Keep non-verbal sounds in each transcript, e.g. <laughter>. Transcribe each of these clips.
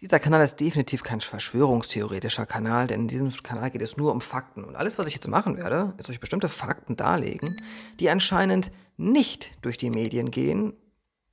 Dieser Kanal ist definitiv kein verschwörungstheoretischer Kanal, denn in diesem Kanal geht es nur um Fakten. Und alles, was ich jetzt machen werde, ist euch bestimmte Fakten darlegen, die anscheinend nicht durch die Medien gehen,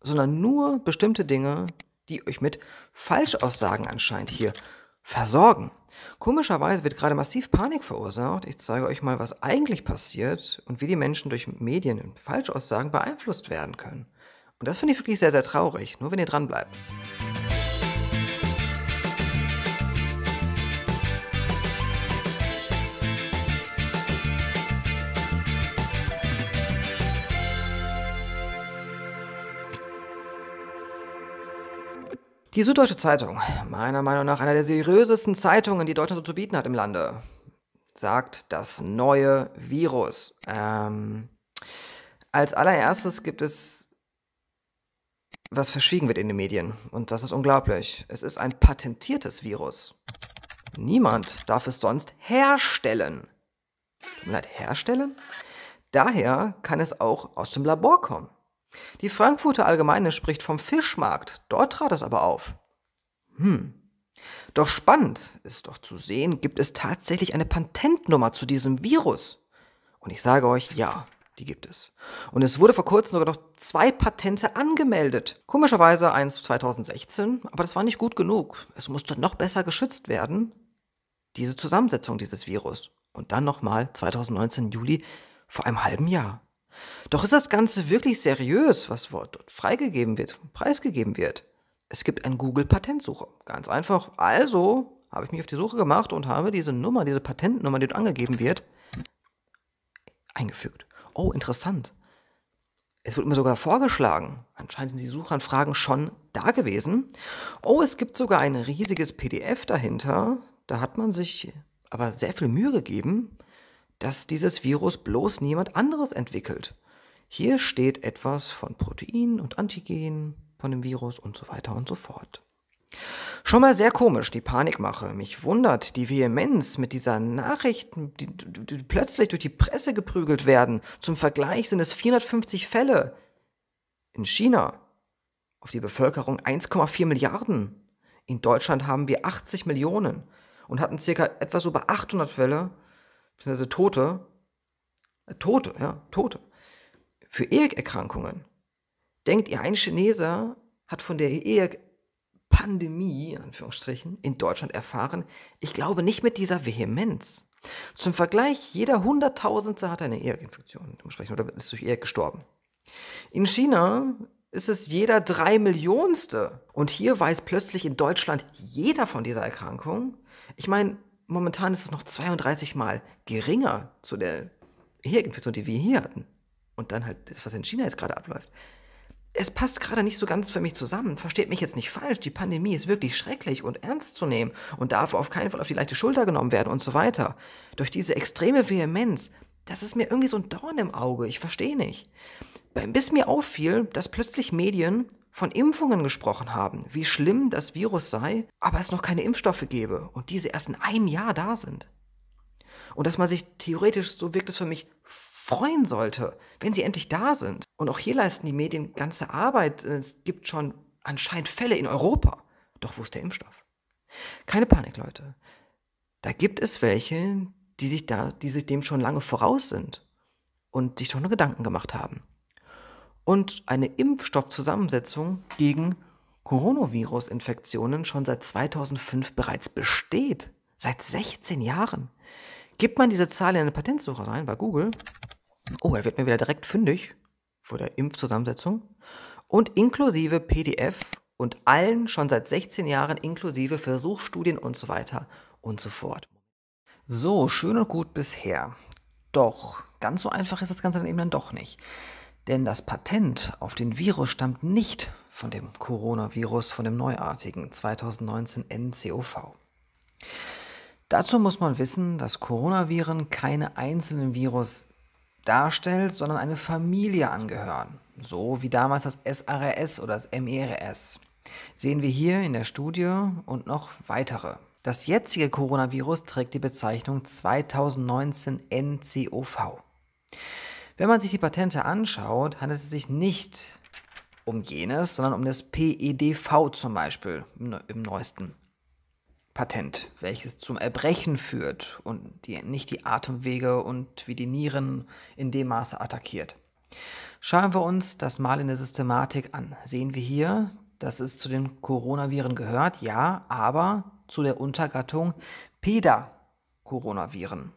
sondern nur bestimmte Dinge, die euch mit Falschaussagen anscheinend hier versorgen. Komischerweise wird gerade massiv Panik verursacht. Ich zeige euch mal, was eigentlich passiert und wie die Menschen durch Medien und Falschaussagen beeinflusst werden können. Und das finde ich wirklich sehr, sehr traurig, nur wenn ihr dranbleibt. bleibt. Die Süddeutsche Zeitung, meiner Meinung nach einer der seriösesten Zeitungen, die Deutschland so zu bieten hat im Lande, sagt das neue Virus. Ähm, als allererstes gibt es, was verschwiegen wird in den Medien. Und das ist unglaublich. Es ist ein patentiertes Virus. Niemand darf es sonst herstellen. Tut mir leid, herstellen? Daher kann es auch aus dem Labor kommen. Die Frankfurter Allgemeine spricht vom Fischmarkt, dort trat es aber auf. Hm. Doch spannend ist doch zu sehen, gibt es tatsächlich eine Patentnummer zu diesem Virus? Und ich sage euch, ja, die gibt es. Und es wurde vor kurzem sogar noch zwei Patente angemeldet. Komischerweise eins 2016, aber das war nicht gut genug. Es musste noch besser geschützt werden, diese Zusammensetzung dieses Virus. Und dann nochmal 2019 Juli vor einem halben Jahr. Doch ist das Ganze wirklich seriös, was dort freigegeben wird, preisgegeben wird? Es gibt einen Google-Patentsucher. Ganz einfach. Also habe ich mich auf die Suche gemacht und habe diese Nummer, diese Patentnummer, die dort angegeben wird, eingefügt. Oh, interessant. Es wird mir sogar vorgeschlagen. Anscheinend sind die Suchanfragen schon da gewesen. Oh, es gibt sogar ein riesiges PDF dahinter. Da hat man sich aber sehr viel Mühe gegeben, dass dieses Virus bloß niemand anderes entwickelt. Hier steht etwas von Proteinen und Antigen, von dem Virus und so weiter und so fort. Schon mal sehr komisch, die Panikmache. Mich wundert die Vehemenz mit dieser Nachricht, die, die, die plötzlich durch die Presse geprügelt werden. Zum Vergleich sind es 450 Fälle. In China auf die Bevölkerung 1,4 Milliarden. In Deutschland haben wir 80 Millionen und hatten circa etwas über 800 Fälle, beziehungsweise Tote. Äh, Tote, ja, Tote für EHEC-Erkrankungen. Denkt ihr, ein Chineser hat von der EHEC-Pandemie, in Anführungsstrichen, in Deutschland erfahren? Ich glaube nicht mit dieser Vehemenz. Zum Vergleich, jeder Hunderttausendste hat eine EHEC-Infektion, oder ist durch EHEC gestorben. In China ist es jeder drei Millionste. Und hier weiß plötzlich in Deutschland jeder von dieser Erkrankung. Ich meine, momentan ist es noch 32 Mal geringer zu der EHEC-Infektion, die wir hier hatten und dann halt das, was in China jetzt gerade abläuft. Es passt gerade nicht so ganz für mich zusammen. Versteht mich jetzt nicht falsch. Die Pandemie ist wirklich schrecklich und ernst zu nehmen und darf auf keinen Fall auf die leichte Schulter genommen werden und so weiter. Durch diese extreme Vehemenz, das ist mir irgendwie so ein Dorn im Auge. Ich verstehe nicht. Bis mir auffiel, dass plötzlich Medien von Impfungen gesprochen haben, wie schlimm das Virus sei, aber es noch keine Impfstoffe gäbe und diese erst in einem Jahr da sind. Und dass man sich theoretisch, so wirkt es für mich, freuen sollte, wenn sie endlich da sind. Und auch hier leisten die Medien ganze Arbeit. Es gibt schon anscheinend Fälle in Europa. Doch wo ist der Impfstoff? Keine Panik, Leute. Da gibt es welche, die sich, da, die sich dem schon lange voraus sind und sich schon Gedanken gemacht haben. Und eine Impfstoffzusammensetzung gegen Coronavirus-Infektionen schon seit 2005 bereits besteht. Seit 16 Jahren. Gibt man diese Zahl in eine Patentsuche rein bei Google, Oh, er wird mir wieder direkt fündig vor der Impfzusammensetzung. Und inklusive PDF und allen schon seit 16 Jahren inklusive Versuchsstudien und so weiter und so fort. So, schön und gut bisher. Doch, ganz so einfach ist das Ganze dann eben dann doch nicht. Denn das Patent auf den Virus stammt nicht von dem Coronavirus, von dem neuartigen 2019 NCOV. Dazu muss man wissen, dass Coronaviren keine einzelnen Virus darstellt, sondern eine Familie angehören, so wie damals das SRS oder das MERS. Sehen wir hier in der Studie und noch weitere. Das jetzige Coronavirus trägt die Bezeichnung 2019 NCOV. Wenn man sich die Patente anschaut, handelt es sich nicht um jenes, sondern um das PEDV zum Beispiel im, neuesten. Patent, welches zum Erbrechen führt und die, nicht die Atemwege und wie die Nieren in dem Maße attackiert. Schauen wir uns das mal in der Systematik an. Sehen wir hier, dass es zu den Coronaviren gehört, ja, aber zu der Untergattung Peda-Coronaviren.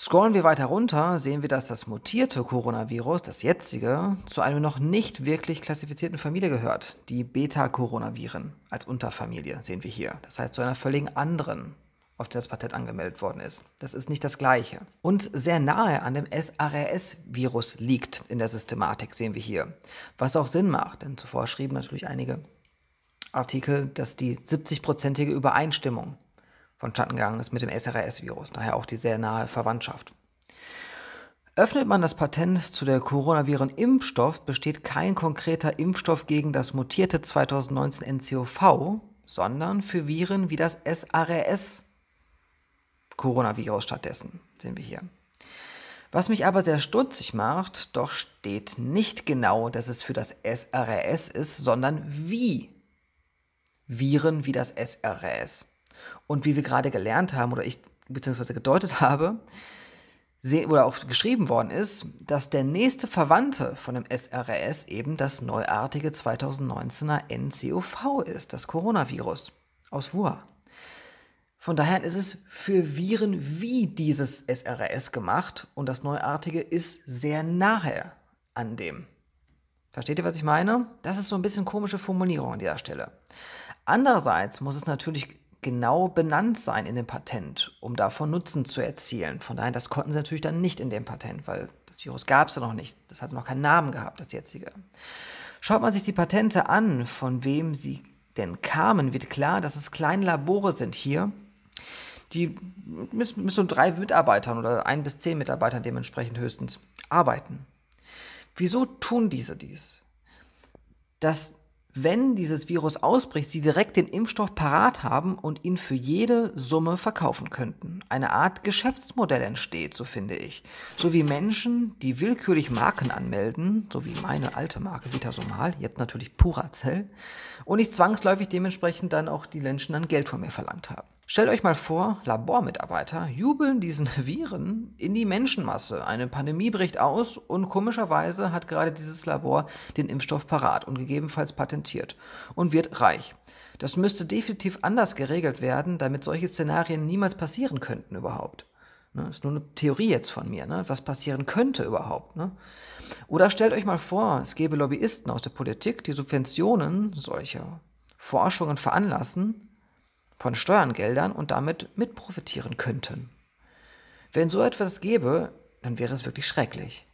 Scrollen wir weiter runter, sehen wir, dass das mutierte Coronavirus, das jetzige, zu einer noch nicht wirklich klassifizierten Familie gehört. Die Beta-Coronaviren als Unterfamilie sehen wir hier. Das heißt zu einer völlig anderen, auf der das Patent angemeldet worden ist. Das ist nicht das gleiche. Und sehr nahe an dem SARS-Virus liegt in der Systematik, sehen wir hier. Was auch Sinn macht, denn zuvor schrieben natürlich einige Artikel, dass die 70-prozentige Übereinstimmung vonstatten gegangen ist mit dem SRS-Virus, daher auch die sehr nahe Verwandtschaft. Öffnet man das Patent zu der Coronaviren-Impfstoff, besteht kein konkreter Impfstoff gegen das mutierte 2019 NCOV, sondern für Viren wie das SRS. Coronavirus stattdessen sehen wir hier. Was mich aber sehr stutzig macht, doch steht nicht genau, dass es für das SRS ist, sondern wie Viren wie das SRS. Und wie wir gerade gelernt haben oder ich beziehungsweise gedeutet <laughs> habe, oder auch geschrieben worden ist, dass der nächste Verwandte von dem SRS eben das neuartige 2019er NCOV ist, das Coronavirus aus Wuhan. Von daher ist es für Viren wie dieses SRS gemacht und das Neuartige ist sehr nahe an dem. Versteht ihr, was ich meine? Das ist so ein bisschen komische Formulierung an dieser Stelle. Andererseits muss es natürlich genau benannt sein in dem Patent, um davon Nutzen zu erzielen. Von daher, das konnten sie natürlich dann nicht in dem Patent, weil das Virus gab es ja noch nicht. Das hat noch keinen Namen gehabt, das jetzige. Schaut man sich die Patente an, von wem sie denn kamen, wird klar, dass es kleine Labore sind hier, die mit, mit so drei Mitarbeitern oder ein bis zehn Mitarbeitern dementsprechend höchstens arbeiten. Wieso tun diese dies? Das wenn dieses Virus ausbricht, sie direkt den Impfstoff parat haben und ihn für jede Summe verkaufen könnten. Eine Art Geschäftsmodell entsteht, so finde ich. So wie Menschen, die willkürlich Marken anmelden, so wie meine alte Marke Vitasomal, jetzt natürlich Puracell, und ich zwangsläufig dementsprechend dann auch die Menschen dann Geld von mir verlangt haben. Stellt euch mal vor, Labormitarbeiter jubeln diesen <laughs> Viren in die Menschenmasse. Eine Pandemie bricht aus und komischerweise hat gerade dieses Labor den Impfstoff parat und gegebenenfalls patentiert profitiert und wird reich. Das müsste definitiv anders geregelt werden, damit solche Szenarien niemals passieren könnten überhaupt. Das ne, Ist nur eine Theorie jetzt von mir, ne, was passieren könnte überhaupt. Ne? Oder stellt euch mal vor, es gäbe Lobbyisten aus der Politik, die Subventionen solcher Forschungen veranlassen von Steuergeldern und damit mit profitieren könnten. Wenn so etwas gäbe, dann wäre es wirklich schrecklich.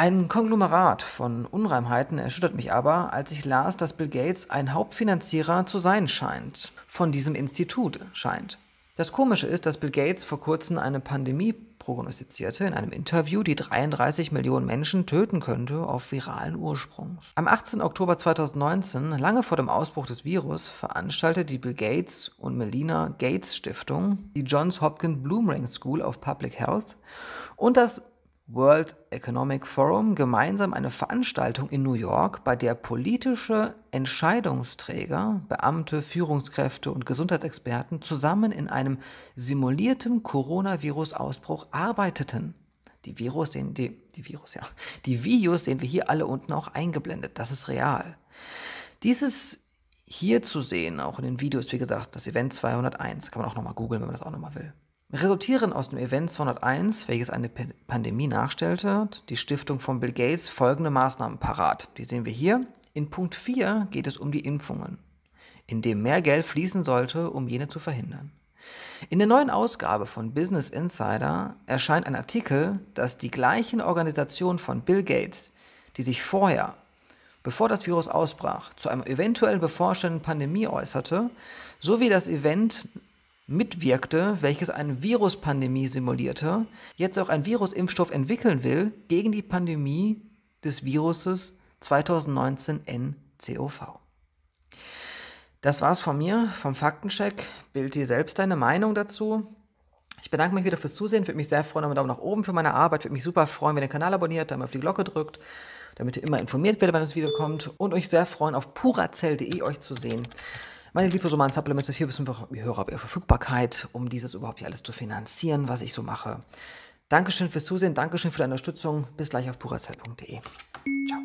Ein Konglomerat von Unreimheiten erschüttert mich aber, als ich las, dass Bill Gates ein Hauptfinanzierer zu sein scheint, von diesem Institut scheint. Das Komische ist, dass Bill Gates vor kurzem eine Pandemie prognostizierte in einem Interview, die 33 Millionen Menschen töten könnte auf viralen Ursprungs. Am 18. Oktober 2019, lange vor dem Ausbruch des Virus, veranstaltete die Bill Gates und Melina Gates Stiftung, die Johns Hopkins Bloomering School of Public Health und das World Economic Forum gemeinsam eine Veranstaltung in New York, bei der politische Entscheidungsträger, Beamte, Führungskräfte und Gesundheitsexperten zusammen in einem simulierten Coronavirus-Ausbruch arbeiteten. Die Virus, den, die, die Virus, ja. Die Videos sehen wir hier alle unten auch eingeblendet. Das ist real. Dieses hier zu sehen, auch in den Videos, wie gesagt, das Event 201, kann man auch nochmal googeln, wenn man das auch nochmal will. Resultierend aus dem Event 201, welches eine Pandemie nachstellte, hat die Stiftung von Bill Gates folgende Maßnahmen parat. Die sehen wir hier. In Punkt 4 geht es um die Impfungen, in dem mehr Geld fließen sollte, um jene zu verhindern. In der neuen Ausgabe von Business Insider erscheint ein Artikel, dass die gleichen Organisationen von Bill Gates, die sich vorher, bevor das Virus ausbrach, zu einer eventuell bevorstehenden Pandemie äußerte, sowie das Event mitwirkte, welches eine Viruspandemie simulierte, jetzt auch ein Virusimpfstoff entwickeln will gegen die Pandemie des Viruses 2019 NCOV. Das war's von mir, vom Faktencheck. Bild dir selbst deine Meinung dazu. Ich bedanke mich wieder fürs Zusehen. Würde mich sehr freuen über einen Daumen nach oben für meine Arbeit. Würde mich super freuen, wenn ihr den Kanal abonniert, damit auf die Glocke drückt, damit ihr immer informiert werdet, wenn das Video kommt. Und euch sehr freuen, auf purazell.de euch zu sehen meine liposoman Supplements mit 4 bis 5 höherer Verfügbarkeit, um dieses überhaupt hier alles zu finanzieren, was ich so mache. Dankeschön fürs Zusehen, Dankeschön für deine Unterstützung. Bis gleich auf purazell.de. Ciao.